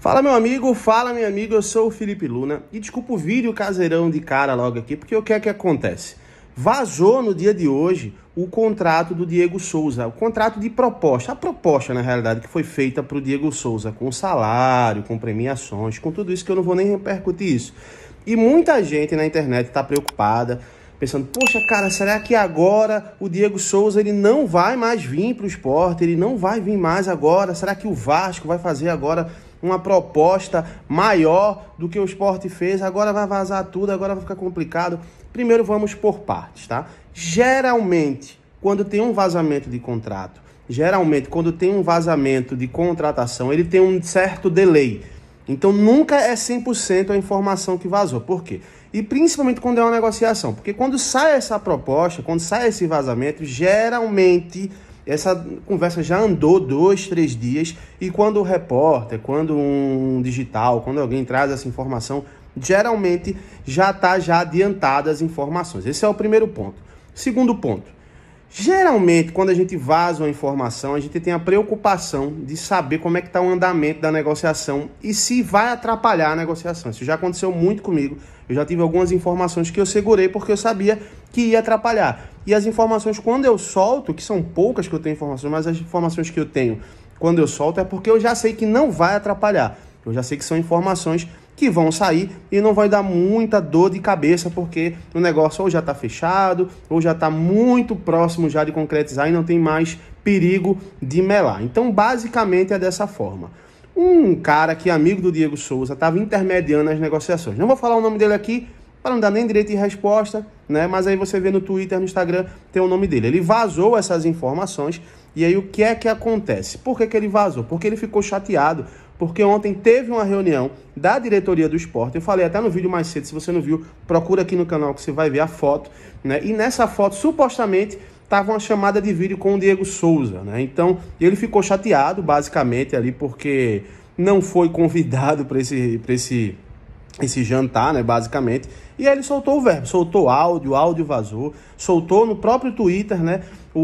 Fala meu amigo, fala minha amiga, eu sou o Felipe Luna e desculpa o vídeo caseirão de cara logo aqui, porque o que é que acontece? Vazou no dia de hoje o contrato do Diego Souza, o contrato de proposta, a proposta na realidade que foi feita para o Diego Souza, com salário, com premiações, com tudo isso que eu não vou nem repercutir isso. E muita gente na internet está preocupada, pensando, poxa cara, será que agora o Diego Souza ele não vai mais vir para o esporte, ele não vai vir mais agora, será que o Vasco vai fazer agora uma proposta maior do que o esporte fez. Agora vai vazar tudo, agora vai ficar complicado. Primeiro vamos por partes, tá? Geralmente, quando tem um vazamento de contrato, geralmente quando tem um vazamento de contratação, ele tem um certo delay. Então nunca é 100% a informação que vazou. Por quê? E principalmente quando é uma negociação, porque quando sai essa proposta, quando sai esse vazamento, geralmente essa conversa já andou dois, três dias e quando o repórter, quando um digital, quando alguém traz essa informação, geralmente já está já adiantada as informações. Esse é o primeiro ponto. Segundo ponto, Geralmente, quando a gente vaza uma informação, a gente tem a preocupação de saber como é que está o andamento da negociação e se vai atrapalhar a negociação. Isso já aconteceu muito comigo. Eu já tive algumas informações que eu segurei porque eu sabia que ia atrapalhar. E as informações, quando eu solto, que são poucas que eu tenho informações, mas as informações que eu tenho quando eu solto é porque eu já sei que não vai atrapalhar. Eu já sei que são informações que vão sair e não vai dar muita dor de cabeça, porque o negócio ou já está fechado, ou já está muito próximo já de concretizar e não tem mais perigo de melar. Então, basicamente é dessa forma. Um cara que é amigo do Diego Souza estava intermediando as negociações. Não vou falar o nome dele aqui para não dar nem direito de resposta, né? Mas aí você vê no Twitter, no Instagram, tem o nome dele. Ele vazou essas informações e aí o que é que acontece? Por que, que ele vazou? Porque ele ficou chateado, porque ontem teve uma reunião da diretoria do esporte. Eu falei até no vídeo mais cedo, se você não viu, procura aqui no canal que você vai ver a foto, né? E nessa foto, supostamente, estava uma chamada de vídeo com o Diego Souza, né? Então, ele ficou chateado, basicamente, ali, porque não foi convidado para esse. esse esse jantar, né, basicamente. E aí ele soltou o verbo, soltou áudio, áudio vazou, soltou no próprio Twitter, né,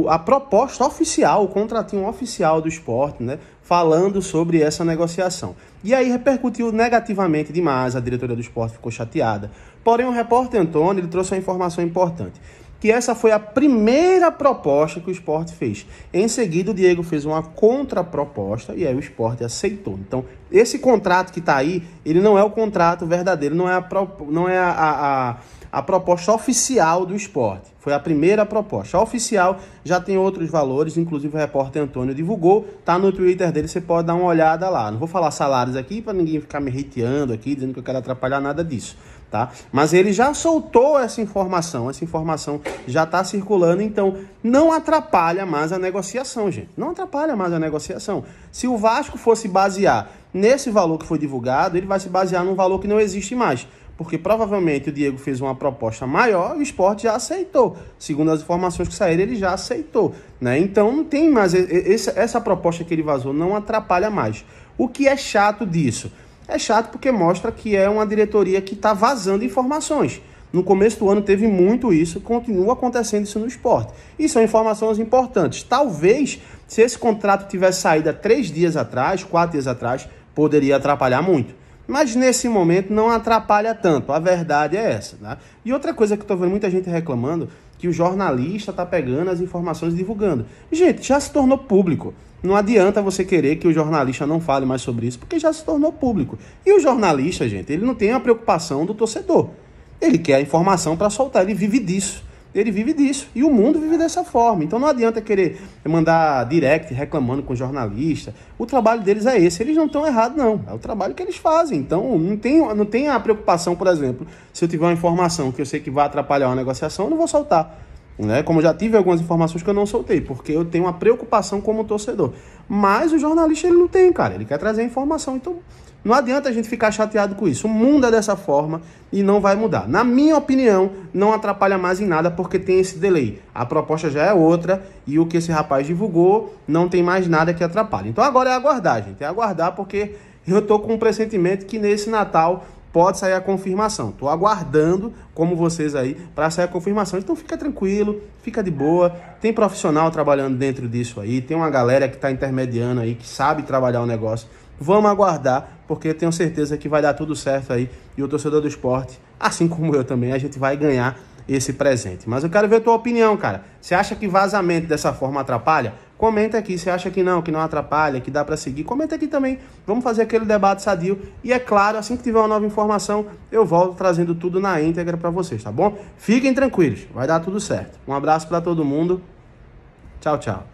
a proposta oficial, o contratinho oficial do esporte, né, falando sobre essa negociação. E aí repercutiu negativamente demais, a diretoria do esporte ficou chateada. Porém, o repórter Antônio ele trouxe uma informação importante que essa foi a primeira proposta que o esporte fez. Em seguida, o Diego fez uma contraproposta e aí o esporte aceitou. Então, esse contrato que está aí, ele não é o contrato verdadeiro, não é a, não é a, a, a a proposta oficial do esporte. Foi a primeira proposta. A oficial já tem outros valores, inclusive o repórter Antônio divulgou, tá no Twitter dele, você pode dar uma olhada lá. Não vou falar salários aqui para ninguém ficar me hateando aqui, dizendo que eu quero atrapalhar nada disso. Tá? Mas ele já soltou essa informação, essa informação já está circulando, então não atrapalha mais a negociação, gente. Não atrapalha mais a negociação. Se o Vasco fosse basear nesse valor que foi divulgado, ele vai se basear num valor que não existe mais porque provavelmente o Diego fez uma proposta maior e o esporte já aceitou. Segundo as informações que saíram, ele já aceitou. Né? Então não tem mais. Essa proposta que ele vazou não atrapalha mais. O que é chato disso? É chato porque mostra que é uma diretoria que está vazando informações. No começo do ano teve muito isso, continua acontecendo isso no esporte. E são informações importantes. Talvez, se esse contrato tivesse saído há três dias atrás, quatro dias atrás, poderia atrapalhar muito. Mas nesse momento não atrapalha tanto, a verdade é essa. né? E outra coisa que eu estou vendo muita gente reclamando, que o jornalista está pegando as informações e divulgando. Gente, já se tornou público. Não adianta você querer que o jornalista não fale mais sobre isso, porque já se tornou público. E o jornalista, gente, ele não tem a preocupação do torcedor. Ele quer a informação para soltar, ele vive disso ele vive disso. E o mundo vive dessa forma. Então não adianta querer mandar direct reclamando com jornalista. O trabalho deles é esse. Eles não estão errados, não. É o trabalho que eles fazem. Então não tem, não tem a preocupação, por exemplo, se eu tiver uma informação que eu sei que vai atrapalhar uma negociação, eu não vou soltar. Né? Como já tive algumas informações que eu não soltei, porque eu tenho uma preocupação como torcedor. Mas o jornalista ele não tem, cara. Ele quer trazer informação. Então não adianta a gente ficar chateado com isso. O mundo é dessa forma e não vai mudar. Na minha opinião, não atrapalha mais em nada porque tem esse delay. A proposta já é outra e o que esse rapaz divulgou não tem mais nada que atrapalhe. Então agora é aguardar, gente. É aguardar porque eu tô com um pressentimento que nesse Natal pode sair a confirmação. Estou aguardando, como vocês aí, para sair a confirmação. Então fica tranquilo, fica de boa. Tem profissional trabalhando dentro disso aí, tem uma galera que está intermediando aí, que sabe trabalhar o negócio. Vamos aguardar, porque eu tenho certeza que vai dar tudo certo aí. E o torcedor do esporte, assim como eu também, a gente vai ganhar esse presente. Mas eu quero ver a tua opinião, cara. Você acha que vazamento dessa forma atrapalha? Comenta aqui Você acha que não, que não atrapalha, que dá para seguir. Comenta aqui também. Vamos fazer aquele debate sadio. E é claro, assim que tiver uma nova informação, eu volto trazendo tudo na íntegra para vocês, tá bom? Fiquem tranquilos, vai dar tudo certo. Um abraço para todo mundo. Tchau, tchau.